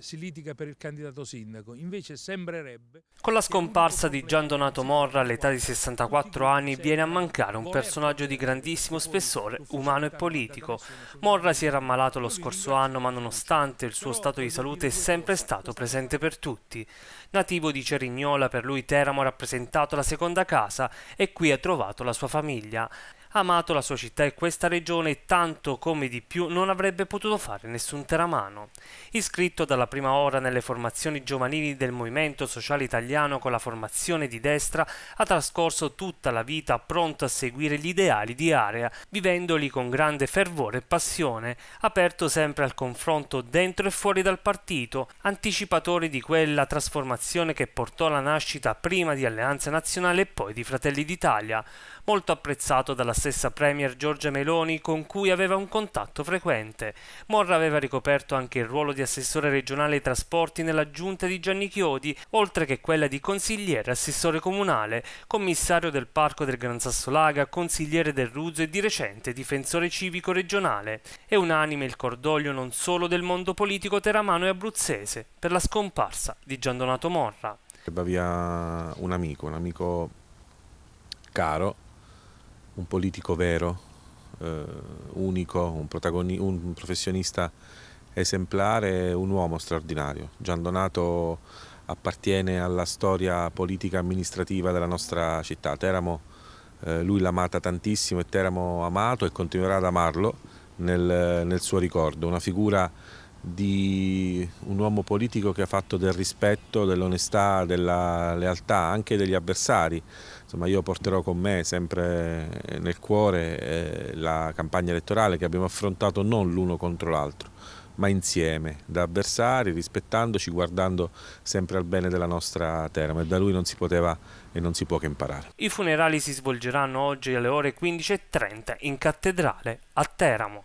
si litiga per il candidato sindaco, invece sembrerebbe... Con la scomparsa di Gian Donato Morra all'età di 64 anni viene a mancare un personaggio di grandissimo spessore umano e politico. Morra si era ammalato lo scorso anno ma nonostante il suo stato di salute è sempre stato presente per tutti. Nativo di Cerignola per lui Teramo ha rappresentato la seconda casa e qui ha trovato la sua famiglia amato la sua città e questa regione tanto come di più non avrebbe potuto fare nessun teramano. Iscritto dalla prima ora nelle formazioni giovanili del Movimento Sociale Italiano con la formazione di destra, ha trascorso tutta la vita pronto a seguire gli ideali di Area, vivendoli con grande fervore e passione, aperto sempre al confronto dentro e fuori dal partito, anticipatore di quella trasformazione che portò alla nascita prima di Alleanza Nazionale e poi di Fratelli d'Italia, molto apprezzato dalla stessa Premier Giorgia Meloni con cui aveva un contatto frequente. Morra aveva ricoperto anche il ruolo di assessore regionale ai trasporti nella giunta di Gianni Chiodi, oltre che quella di consigliere assessore comunale, commissario del Parco del Gran Sassolaga, consigliere del Ruzzo e di recente difensore civico regionale. È unanime il cordoglio non solo del mondo politico teramano e abruzzese per la scomparsa di Gian Donato Morra. Va via un amico, un amico caro un politico vero, eh, unico, un, un, professionista esemplare, un uomo straordinario. Gian Donato appartiene alla storia politica amministrativa della nostra città. Teramo eh, lui amata tantissimo e Teramo amato e continuerà ad amarlo nel, nel suo ricordo. Una figura di un uomo politico che ha fatto del rispetto, dell'onestà, della lealtà anche degli avversari. Insomma, io porterò con me sempre nel cuore eh, la campagna elettorale che abbiamo affrontato non l'uno contro l'altro, ma insieme, da avversari, rispettandoci, guardando sempre al bene della nostra terra, ma da lui non si poteva e non si può che imparare. I funerali si svolgeranno oggi alle ore 15.30 in cattedrale a Teramo.